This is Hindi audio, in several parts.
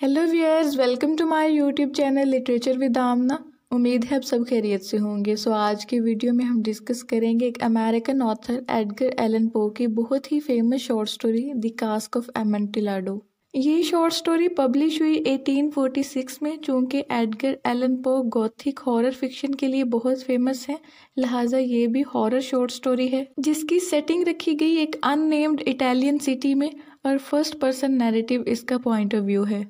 hello viewers welcome to my YouTube channel literature with Amna उम्मीद है आप सब खैरियत से होंगे सो आज के वीडियो में हम डिस्कस करेंगे एक American author Edgar Allan Poe की बहुत ही famous short story the cask of Amontillado ये शॉर्ट स्टोरी पब्लिश हुई 1846 में चूंकि Edgar Allan Poe गौथिक horror fiction के लिए बहुत फेमस है लिहाजा ये भी हॉरर शॉर्ट स्टोरी है जिसकी सेटिंग रखी गई एक अननेम्ड इटालियन सिटी में और फर्स्ट पर्सन नैरेटिव इसका पॉइंट ऑफ व्यू है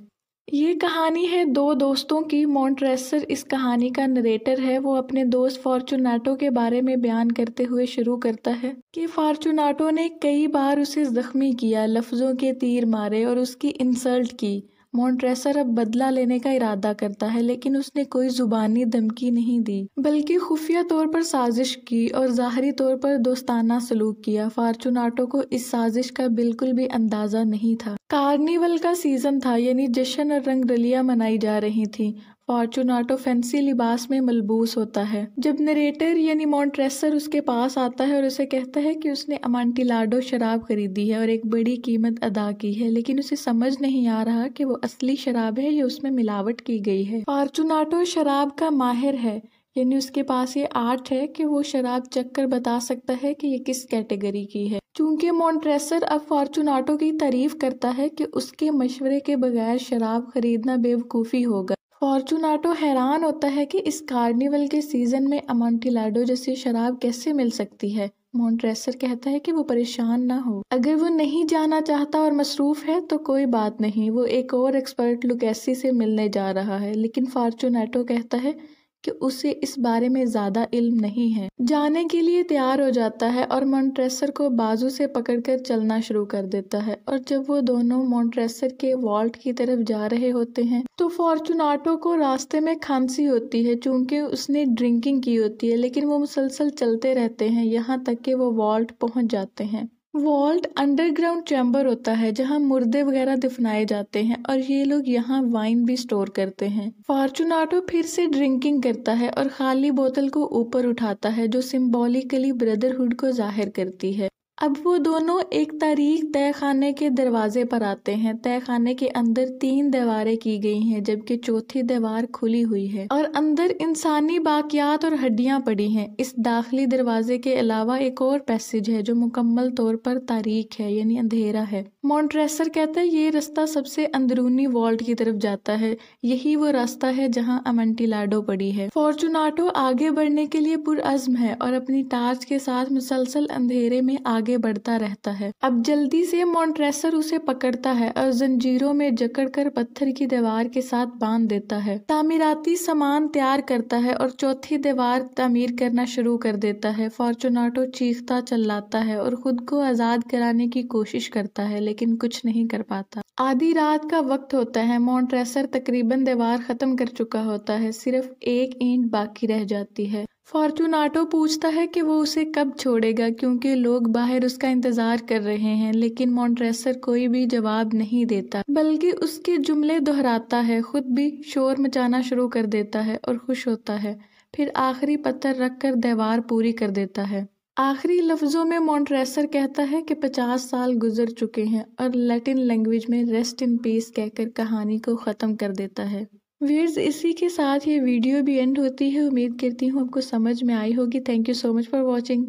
ये कहानी है दो दोस्तों की मॉन्ट्रेसर इस कहानी का नरेटर है वो अपने दोस्त फॉर्चुनाटो के बारे में बयान करते हुए शुरू करता है कि फॉर्चुनाटो ने कई बार उसे जख्मी किया लफ्ज़ों के तीर मारे और उसकी इंसल्ट की मॉन्ट्रेसर अब बदला लेने का इरादा करता है लेकिन उसने कोई जुबानी धमकी नहीं दी बल्कि खुफिया तौर पर साजिश की और ज़ाहरी तौर पर दोस्ताना सलूक किया फार्चुनाटो को इस साजिश का बिल्कुल भी अंदाजा नहीं था कार्निवल का सीजन था यानी जश्न और रंग रलिया मनाई जा रही थी फॉर्चुनाटो फैंसी लिबास में मलबूस होता है जब नरेटर यानी मॉन्ट्रेसर उसके पास आता है और उसे कहता है कि उसने अमांटिलाडो शराब खरीदी है और एक बड़ी कीमत अदा की है लेकिन उसे समझ नहीं आ रहा कि वो असली शराब है या उसमें मिलावट की गई है फॉर्चुनाटो शराब का माहिर है यानी उसके पास ये आर्ट है कि वो शराब चख कर बता सकता है कि ये किस कैटेगरी की है चूंकि मॉन्ट्रेसर अब फॉर्चुनाटो की तारीफ करता है कि उसके मशवरे के बगैर शराब खरीदना बेवकूफ़ी होगा फॉर्चुनाटो हैरान होता है कि इस कार्निवल के सीज़न में अमांटिलाडो जैसी शराब कैसे मिल सकती है मॉन्ट्रेसर कहता है कि वो परेशान ना हो अगर वो नहीं जाना चाहता और मसरूफ है तो कोई बात नहीं वो एक और एक्सपर्ट लुकैसी से मिलने जा रहा है लेकिन फॉर्चुनाटो कहता है कि उसे इस बारे में ज़्यादा इल्म नहीं है जाने के लिए तैयार हो जाता है और मॉन्ट्रेसर को बाजू से पकड़कर चलना शुरू कर देता है और जब वो दोनों मॉन्ट्रेसर के वॉल्ट की तरफ जा रहे होते हैं तो फॉर्चुनाटो को रास्ते में खांसी होती है चूंकि उसने ड्रिंकिंग की होती है लेकिन वो मुसलसल चलते रहते हैं यहाँ तक कि वो वॉल्ट पहुँच जाते हैं वॉल्ट अंडरग्राउंड चैम्बर होता है जहां मुर्दे वगैरह दफनाए जाते हैं और ये लोग यहाँ वाइन भी स्टोर करते हैं फॉर्चुनाटो फिर से ड्रिंकिंग करता है और खाली बोतल को ऊपर उठाता है जो सिम्बोलिकली ब्रदरहुड को जाहिर करती है अब वो दोनों एक तारीख तय खाने के दरवाजे पर आते हैं तय खाने के अंदर तीन दीवारें की गई हैं जबकि चौथी दीवार खुली हुई है और अंदर इंसानी बाकियात और हड्डियां पड़ी हैं इस दाखिली दरवाजे के अलावा एक और पैसेज है जो मुकम्मल तौर पर तारीख है यानी अंधेरा है मॉन्ट्रेसर कहता है ये रास्ता सबसे अंदरूनी वॉल्ट की तरफ जाता है यही वो रास्ता है जहाँ अमेंटिलाडो पड़ी है फॉर्चुनाटो आगे बढ़ने के लिए पुरअज्म है और अपनी टार्च के साथ मुसलसल अंधेरे में आगे आगे बढ़ता रहता है अब जल्दी से मॉन्ट्रेसर उसे पकड़ता है और जंजीरों में जकड़कर पत्थर की दीवार के साथ बांध देता है तामीराती सामान तैयार करता है और चौथी दीवार तामीर करना शुरू कर देता है फॉर्चुनाटो चीखता चलाता है और खुद को आज़ाद कराने की कोशिश करता है लेकिन कुछ नहीं कर पाता आधी रात का वक्त होता है मॉन्ट्रेसर तकरीबन दीवार ख़त्म कर चुका होता है सिर्फ एक ईंट बाकी रह जाती है फॉर्चुनाटो पूछता है कि वो उसे कब छोड़ेगा क्योंकि लोग बाहर उसका इंतजार कर रहे हैं लेकिन मॉन्ट्रेसर कोई भी जवाब नहीं देता बल्कि उसके जुमले दोहराता है खुद भी शोर मचाना शुरू कर देता है और खुश होता है फिर आखिरी पत्थर रखकर दीवार पूरी कर देता है आखिरी लफ्ज़ों में मॉन्ट्रेसर कहता है कि पचास साल गुजर चुके हैं और लैटिन लैंग्वेज में रेस्ट इन पीस कहकर कहानी को ख़त्म कर देता है वीर्स इसी के साथ ये वीडियो भी एंड होती है उम्मीद करती हूँ आपको समझ में आई होगी thank you so much for watching